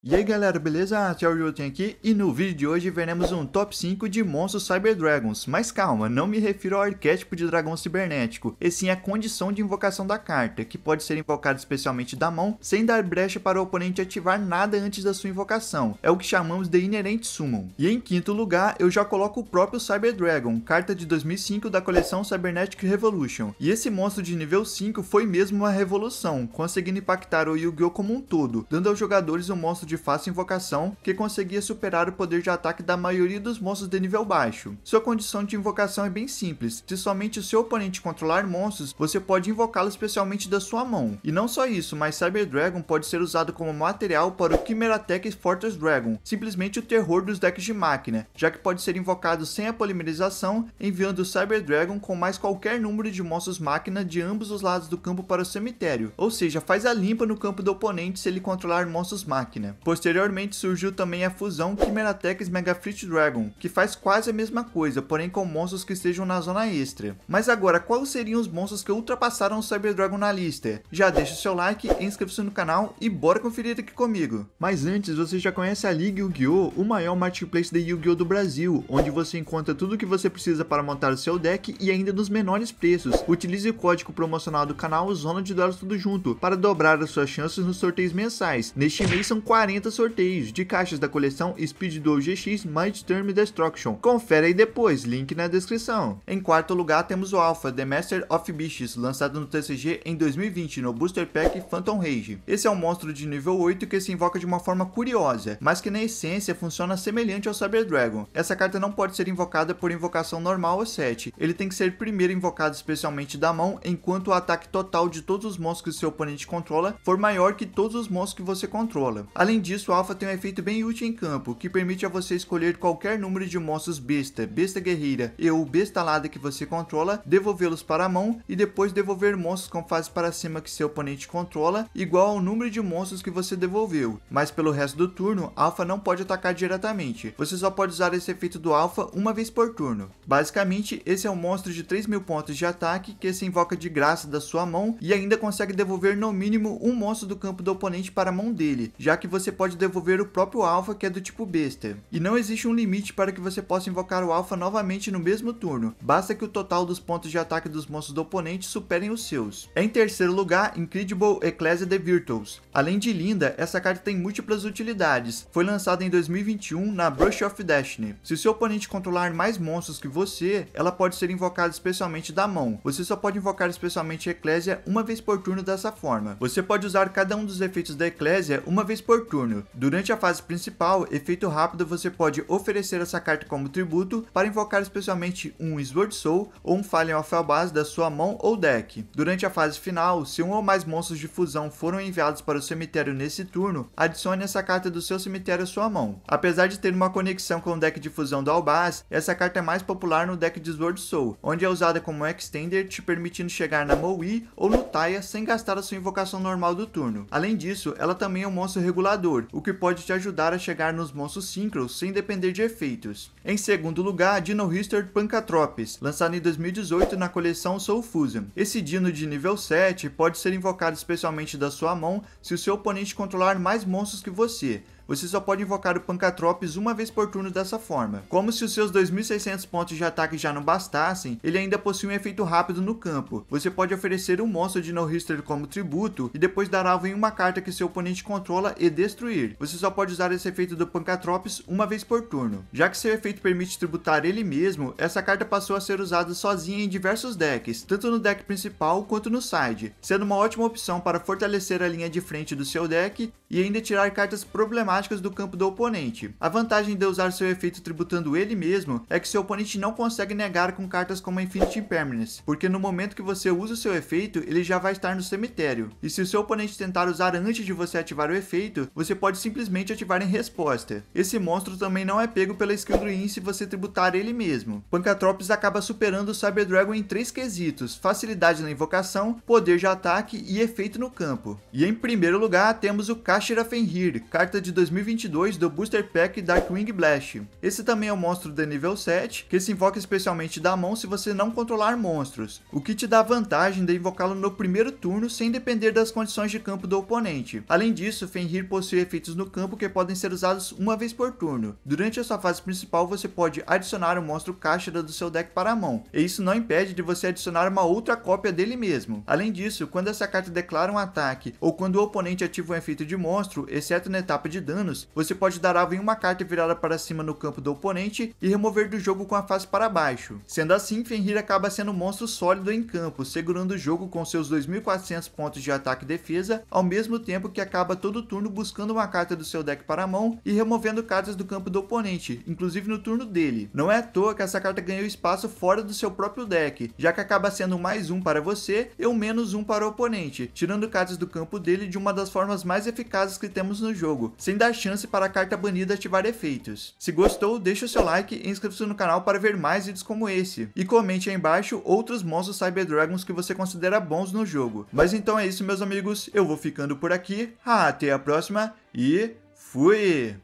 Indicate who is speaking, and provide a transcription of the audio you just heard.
Speaker 1: E aí galera, beleza? Ah, Tchau Jolten aqui e no vídeo de hoje veremos um top 5 de monstros Cyber Dragons. Mas calma, não me refiro ao arquétipo de dragão cibernético, e sim à condição de invocação da carta, que pode ser invocada especialmente da mão, sem dar brecha para o oponente ativar nada antes da sua invocação. É o que chamamos de Inerente Summon. E em quinto lugar, eu já coloco o próprio Cyber Dragon, carta de 2005 da coleção Cybernetic Revolution. E esse monstro de nível 5 foi mesmo uma revolução, conseguindo impactar o Yu-Gi-Oh! como um todo, dando aos jogadores um monstro de fácil invocação que conseguia superar o poder de ataque da maioria dos monstros de nível baixo. Sua condição de invocação é bem simples, se somente o seu oponente controlar monstros, você pode invocá lo especialmente da sua mão. E não só isso, mas Cyber Dragon pode ser usado como material para o Chimera Attack Fortress Dragon, simplesmente o terror dos decks de máquina, já que pode ser invocado sem a polimerização, enviando o Cyber Dragon com mais qualquer número de monstros máquina de ambos os lados do campo para o cemitério, ou seja, faz a limpa no campo do oponente se ele controlar monstros máquina. Posteriormente surgiu também a fusão Chimeratex Fleet Dragon, que faz quase a mesma coisa, porém com monstros que estejam na zona extra. Mas agora, quais seriam os monstros que ultrapassaram o Cyber Dragon na lista? Já deixa o seu like, inscreva-se no canal e bora conferir aqui comigo. Mas antes, você já conhece a Liga Yu-Gi-Oh!, o maior marketplace de Yu-Gi-Oh! do Brasil, onde você encontra tudo o que você precisa para montar o seu deck e ainda nos menores preços. Utilize o código promocional do canal Zona de Dólares Tudo Junto para dobrar as suas chances nos sorteios mensais. Neste mês são 40 40 sorteios de caixas da coleção Speed Duel GX Term Destruction. Confere aí depois, link na descrição. Em quarto lugar temos o Alpha The Master of Beasts, lançado no TCG em 2020 no Booster Pack Phantom Rage. Esse é um monstro de nível 8 que se invoca de uma forma curiosa, mas que na essência funciona semelhante ao Cyber Dragon. Essa carta não pode ser invocada por invocação normal ou 7, ele tem que ser primeiro invocado especialmente da mão, enquanto o ataque total de todos os monstros que seu oponente controla for maior que todos os monstros que você controla. Além Além disso, o Alpha tem um efeito bem útil em campo, que permite a você escolher qualquer número de monstros besta, besta guerreira e ou besta alada que você controla, devolvê-los para a mão e depois devolver monstros com fase para cima que seu oponente controla, igual ao número de monstros que você devolveu. Mas pelo resto do turno, Alpha não pode atacar diretamente, você só pode usar esse efeito do Alpha uma vez por turno. Basicamente, esse é um monstro de 3 mil pontos de ataque que se invoca de graça da sua mão e ainda consegue devolver no mínimo um monstro do campo do oponente para a mão dele, já que você você pode devolver o próprio alfa que é do tipo besta. E não existe um limite para que você possa invocar o alfa novamente no mesmo turno, basta que o total dos pontos de ataque dos monstros do oponente superem os seus. Em terceiro lugar, Incredible Ecclesia The Virtuals. Além de linda, essa carta tem múltiplas utilidades. Foi lançada em 2021 na Brush of Destiny. Se o seu oponente controlar mais monstros que você, ela pode ser invocada especialmente da mão. Você só pode invocar especialmente Ecclesia uma vez por turno dessa forma. Você pode usar cada um dos efeitos da Ecclesia uma vez por turno turno. Durante a fase principal, efeito rápido você pode oferecer essa carta como tributo para invocar especialmente um Sword Soul ou um Fallen of Albaz da sua mão ou deck. Durante a fase final, se um ou mais monstros de fusão foram enviados para o cemitério nesse turno, adicione essa carta do seu cemitério à sua mão. Apesar de ter uma conexão com o deck de fusão do Albaz, essa carta é mais popular no deck de Sword Soul, onde é usada como um extender, te permitindo chegar na Moui ou no Taya sem gastar a sua invocação normal do turno. Além disso, ela também é um monstro regulador jogador, o que pode te ajudar a chegar nos monstros síncros sem depender de efeitos. Em segundo lugar, Dino History Pancatrops, lançado em 2018 na coleção Soul Fusion. Esse Dino de nível 7 pode ser invocado especialmente da sua mão se o seu oponente controlar mais monstros que você, você só pode invocar o Pancatropes uma vez por turno dessa forma. Como se os seus 2.600 pontos de ataque já não bastassem, ele ainda possui um efeito rápido no campo. Você pode oferecer um monstro de No-History como tributo e depois dar alvo em uma carta que seu oponente controla e destruir. Você só pode usar esse efeito do Pancatropes uma vez por turno. Já que seu efeito permite tributar ele mesmo, essa carta passou a ser usada sozinha em diversos decks, tanto no deck principal quanto no side, sendo uma ótima opção para fortalecer a linha de frente do seu deck e ainda tirar cartas problemáticas automáticas do campo do oponente. A vantagem de usar seu efeito tributando ele mesmo é que seu oponente não consegue negar com cartas como a Infinity Impermanence, porque no momento que você usa o seu efeito, ele já vai estar no cemitério. E se o seu oponente tentar usar antes de você ativar o efeito, você pode simplesmente ativar em resposta. Esse monstro também não é pego pela skill Druin se você tributar ele mesmo. Pancatrops acaba superando o Cyber Dragon em três quesitos, facilidade na invocação, poder de ataque e efeito no campo. E em primeiro lugar temos o Kashira Fenrir, carta de 2 2022 do Booster Pack Darkwing Blast. Esse também é um monstro de nível 7, que se invoca especialmente da mão se você não controlar monstros, o que te dá vantagem de invocá-lo no primeiro turno sem depender das condições de campo do oponente. Além disso, Fenrir possui efeitos no campo que podem ser usados uma vez por turno. Durante a sua fase principal, você pode adicionar um monstro caixa do seu deck para a mão, e isso não impede de você adicionar uma outra cópia dele mesmo. Além disso, quando essa carta declara um ataque ou quando o oponente ativa um efeito de monstro, exceto na etapa de dano, danos, você pode dar alvo em uma carta virada para cima no campo do oponente e remover do jogo com a face para baixo. Sendo assim, Fenrir acaba sendo um monstro sólido em campo, segurando o jogo com seus 2.400 pontos de ataque e defesa, ao mesmo tempo que acaba todo turno buscando uma carta do seu deck para a mão e removendo cartas do campo do oponente, inclusive no turno dele. Não é à toa que essa carta ganhou espaço fora do seu próprio deck, já que acaba sendo mais um para você e um menos um para o oponente, tirando cartas do campo dele de uma das formas mais eficazes que temos no jogo, sem dar a chance para a carta banida ativar efeitos. Se gostou, deixa o seu like e inscreva-se no canal para ver mais vídeos como esse. E comente aí embaixo outros monstros Cyber Dragons que você considera bons no jogo. Mas então é isso meus amigos, eu vou ficando por aqui, até a próxima e fui!